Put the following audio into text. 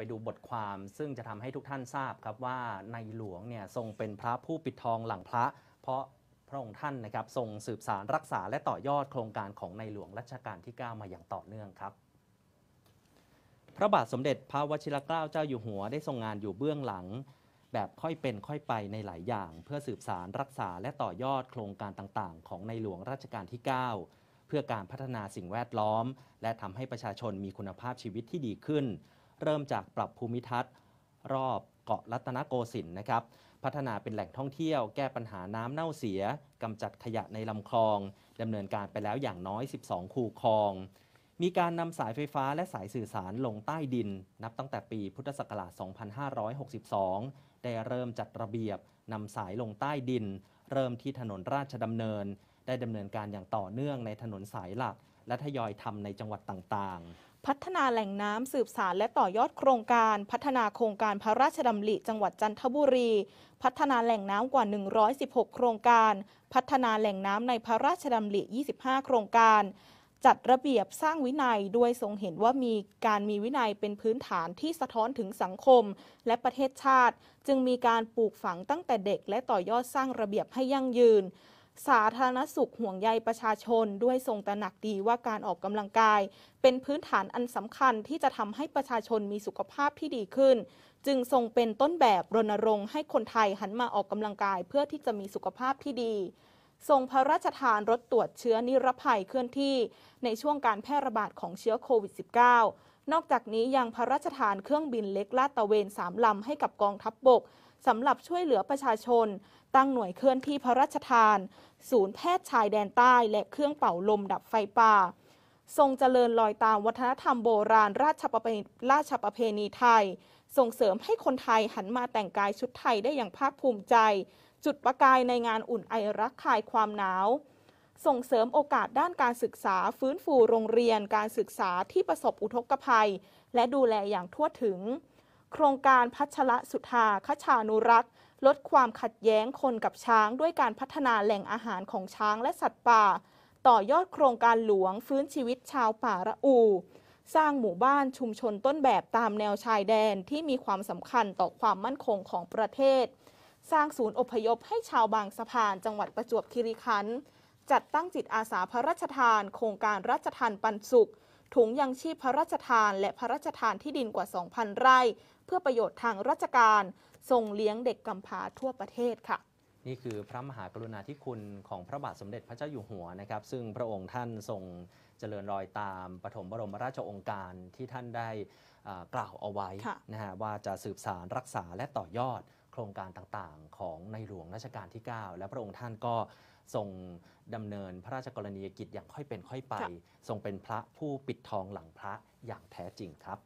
ไปดูบทความซึ่งจะทำให้ทุกท่านทราบครับว่าในหลวงเนี่ยทรงเป็นพระผู้ปิดทองหลังพระ เพราะพระองค์ท่านนะครับทรงสืบสารรักษา และต่อยอดโครงการของในหลวงรัชกาลที่9มาอย่างต่อเนื่องครับ พระบาทสมเด็จพระวชิรเกล้า เจ้าอยู่หัวได้ทรงงานอยู่เบื้องหลัง แบบค่อยเป็นค่อยไปในหลายอย่าง เพื่อสืบสารรักษาและต่อยอดโครงการต่างๆ ของในหลวงรัชกาลที่ 9 เพื่อการพัฒนาสิ่งแวดล้อม และทำให้ประชาชนมีคุณภาพชีวิตที่ดีขึ้นเริ่มจากปรับภูมิทัศน์ รอบเกาะรัตนโกสินทร์นะครับ พัฒนาเป็นแหล่งท่องเที่ยวแก้ปัญหาน้ำเน่าเสียกำจัดขยะในลำคลองดำเนินการไปแล้วอย่างน้อย 12 คูคลอง มีการนำสายไฟฟ้าและสายสื่อสารลงใต้ดิน นับตั้งแต่ปีพุทธศักราช 2562 ได้เริ่มจัดระเบียบนำสายลงใต้ดิน เริ่มที่ถนนราชดำเนินได้ดำเนินการอย่างต่อเนื่องในถนนสายหลักและทยอยทำในจังหวัดต่างๆ พัฒนาแหล่งน้ำสืบสารและต่อยอดโครงการ พัฒนาโครงการพระราชดำริจังหวัดจันทบุรี พัฒนาแหล่งน้ำกว่า 116 โครงการ พัฒนาแหล่งน้ำในพระราชดำริ25 โครงการ จัดระเบียบสร้างวินัย ด้วยทรงเห็นว่ามีการมีวินัยเป็นพื้นฐานที่สะท้อนถึงสังคม และประเทศชาติ จึงมีการปลูกฝังตั้งแต่เด็ก และต่อยอดสร้างระเบียบให้ยั่งยืนสาธารณสุขห่วงใยประชาชนด้วยทรงตระหนักดีว่าการออกกำลังกายเป็นพื้นฐานอันสำคัญที่จะทำให้ประชาชนมีสุขภาพที่ดีขึ้น จึงทรงเป็นต้นแบบรณรงค์ ให้คนไทยหันมาออกกำลังกายเพื่อที่จะมีสุขภาพที่ดี ทรงพระราชทานรถตรวจเชื้อนิรภัยเคลื่อนที่ในช่วงการแพร่ระบาดของเชื้อโควิด -19 นอกจากนี้ยังพระราชทานเครื่องบินเล็กลาดตะเวนสามลำให้กับกองทัพบบกสำหรับช่วยเหลือประชาชน ตั้งหน่วยเคลื่อนที่พระราชทาน ศูนย์แพทย์ชายแดนใต้และเครื่องเป่าลมดับไฟป่า ทรงเจริญลอยตามวัฒนธรรมโบราณราชประเพราชประเพณีไทย ส่งเสริมให้คนไทยหันมาแต่งกายชุดไทยได้อย่างภาคภูมิใจ จุดประกายในงานอุ่นไอรักคลายความหนาว ส่งเสริมโอกาสด้านการศึกษาฟื้นฟูโรงเรียนการศึกษาที่ประสบอุทกภัย และดูแลอย่างทั่วถึงโครงการพัชระสุธาคชานุรักษ์ ลดความขัดแย้งคนกับช้างด้วยการพัฒนาแหล่งอาหารของช้างและสัตว์ป่า ต่อยอดโครงการหลวงฟื้นชีวิตชาวป่าระอู สร้างหมู่บ้านชุมชนต้นแบบตามแนวชายแดนที่มีความสำคัญต่อความมั่นคงของประเทศ สร้างศูนย์อพยพให้ชาวบางสะพานจังหวัดประจวบคีรีขันธ์จัดตั้งจิตอาสาพระราชทาน โครงการรัชทานปันสุขถุงยังชีพพระราชทานและพระราชทานที่ดินกว่า 2,000 ไร่ เพื่อประโยชน์ทางราชการ ส่งเลี้ยงเด็กกำพร้าทั่วประเทศค่ะ นี่คือพระมหากรุณาธิคุณของพระบาทสมเด็จพระเจ้าอยู่หัวนะครับ ซึ่งพระองค์ท่านทรงเจริญรอยตามปฐมบรมราชองค์การที่ท่านได้กล่าวเอาไว้นะฮะว่าจะสืบสารรักษาและต่อยอดโครงการต่างๆ ของในหลวงรัชกาลที่ 9 และพระองค์ท่านก็ทรงดำเนินพระราชกรณียกิจอย่างค่อยเป็นค่อยไป ทรงเป็นพระผู้ปิดทองหลังพระอย่างแท้จริงครับ